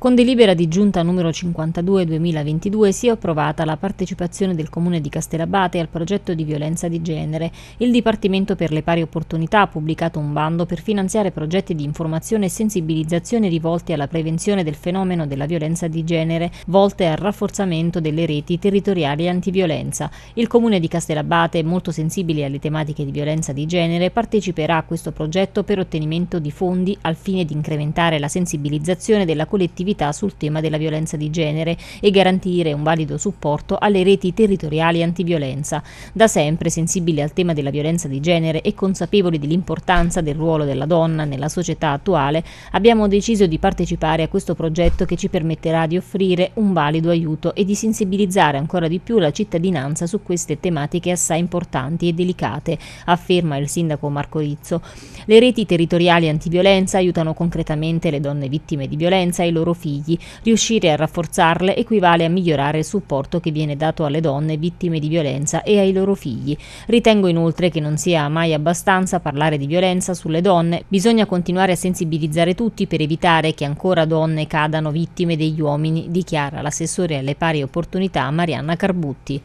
Con delibera di giunta numero 52-2022 si è approvata la partecipazione del Comune di Castellabate al progetto di violenza di genere. Il Dipartimento per le pari opportunità ha pubblicato un bando per finanziare progetti di informazione e sensibilizzazione rivolti alla prevenzione del fenomeno della violenza di genere, volte al rafforzamento delle reti territoriali antiviolenza. Il Comune di Castellabate, molto sensibile alle tematiche di violenza di genere, parteciperà a questo progetto per ottenimento di fondi al fine di incrementare la sensibilizzazione della collettività attività sul tema della violenza di genere e garantire un valido supporto alle reti territoriali antiviolenza. Da sempre sensibili al tema della violenza di genere e consapevoli dell'importanza del ruolo della donna nella società attuale, abbiamo deciso di partecipare a questo progetto che ci permetterà di offrire un valido aiuto e di sensibilizzare ancora di più la cittadinanza su queste tematiche assai importanti e delicate, afferma il sindaco Marco Rizzo. Le reti territoriali antiviolenza aiutano concretamente le donne vittime di violenza e i loro figli. Riuscire a rafforzarle equivale a migliorare il supporto che viene dato alle donne vittime di violenza e ai loro figli. Ritengo inoltre che non sia mai abbastanza parlare di violenza sulle donne, bisogna continuare a sensibilizzare tutti per evitare che ancora donne cadano vittime degli uomini, dichiara l'assessore alle pari opportunità Marianna Carbutti.